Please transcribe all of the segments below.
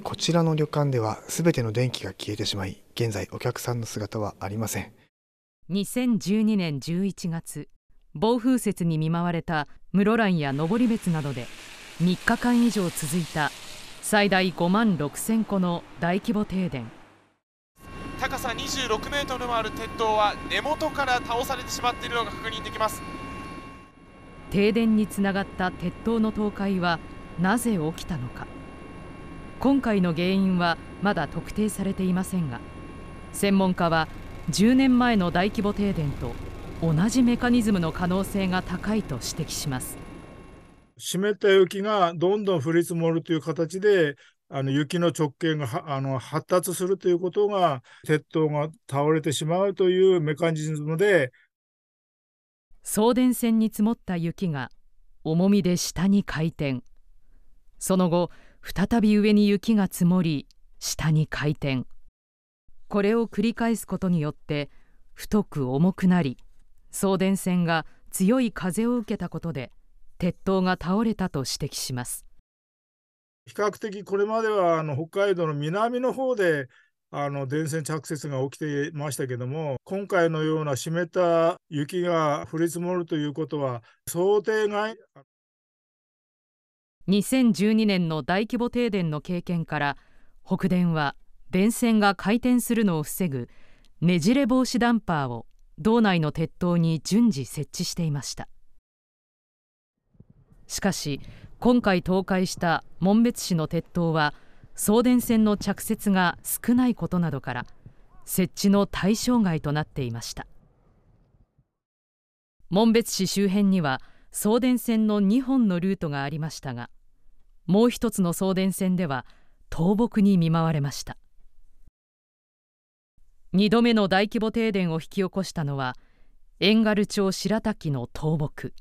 こちらの旅館では全ての電気が消えてしまい現在お客さんの姿はありません2012年11月暴風雪に見舞われた室蘭や登別などで3日間以上続いた最大5万6000戸の大規模停電高さ26メートルもある鉄塔は根元から倒されてしまっているのが確認できます停電につながった鉄塔の倒壊はなぜ起きたのか今回の原因はまだ特定されていませんが専門家は10年前の大規模停電と同じメカニズムの可能性が高いと指摘します湿った雪がどんどん降り積もるという形であの雪の直径があの発達するということが鉄塔が倒れてしまうというメカニズムで送電線に積もった雪が重みで下に回転その後再び上に雪が積もり下に回転これを繰り返すことによって太く重くなり送電線が強い風を受けたことで鉄塔が倒れたと指摘します比較的これまではあの北海道の南の方であの電線着雪が起きていましたけども今回のような湿った雪が降り積もるということは想定外2012年の大規模停電の経験から北電は電線が回転するのを防ぐねじれ防止ダンパーを道内の鉄塔に順次設置していましたしかし今回倒壊した紋別市の鉄塔は送電線の着雪が少ないことなどから設置の対象外となっていました紋別市周辺には送電線の2本のルートがありましたがもう一つの送電線では倒木に見舞われました2度目の大規模停電を引き起こしたのは遠軽町白滝の倒木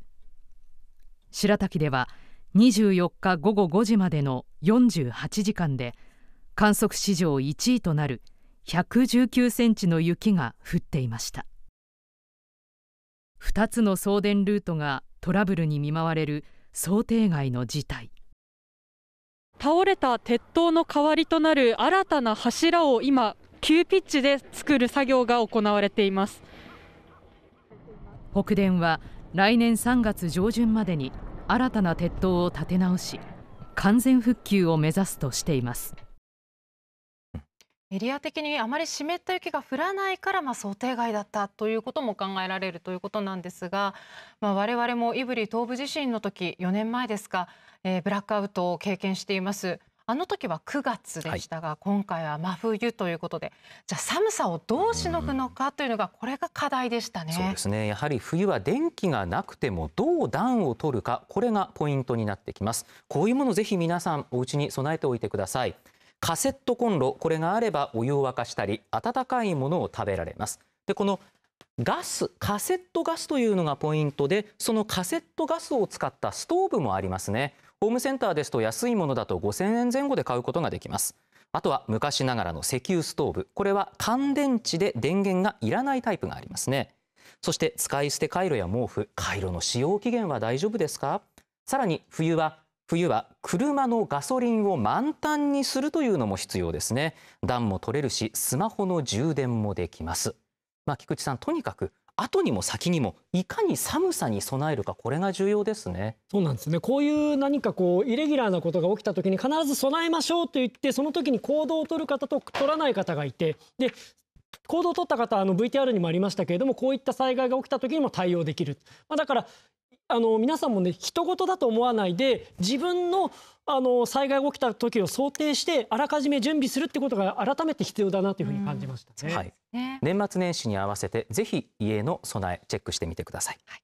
白滝では24日午後5時までの48時間で観測史上1位となる119センチの雪が降っていました2つの送電ルートがトラブルに見舞われる想定外の事態倒れた鉄塔の代わりとなる新たな柱を今急ピッチで作る作業が行われています北電は来年3月上旬までに新たな鉄塔を建て直し完全復旧を目指すとしていますエリア的にあまり湿った雪が降らないから、まあ、想定外だったということも考えられるということなんですが、まあ、我々も胆振東部地震の時4年前ですか、えー、ブラックアウトを経験しています。あの時は9月でしたが、はい、今回は真冬ということで、じゃあ寒さをどうしのぐのかというのが、これが課題でしたね。そうですね。やはり冬は電気がなくてもどう暖を取るか、これがポイントになってきます。こういうものぜひ皆さんお家に備えておいてください。カセットコンロこれがあればお湯を沸かしたり温かいものを食べられますでこのガスカセットガスというのがポイントでそのカセットガスを使ったストーブもありますねホームセンターですと安いものだと5000円前後で買うことができますあとは昔ながらの石油ストーブこれは乾電池で電源がいらないタイプがありますねそして使い捨てカイロや毛布カイロの使用期限は大丈夫ですかさらに冬は冬は車のガソリンを満タンにするというのも必要ですね暖も取れるしスマホの充電もできますまあ、菊池さんとにかく後にも先にもいかに寒さに備えるかこれが重要ですねそうなんですねこういう何かこうイレギュラーなことが起きた時に必ず備えましょうと言ってその時に行動を取る方と取らない方がいてで行動を取った方あの VTR にもありましたけれどもこういった災害が起きた時にも対応できる、まあ、だからあの皆さんもね人事だと思わないで自分のあの災害が起きた時を想定してあらかじめ準備するってことが改めて必要だなというふうに感じましたね、はい、年末年始に合わせてぜひ家の備えチェックしてみてください、はい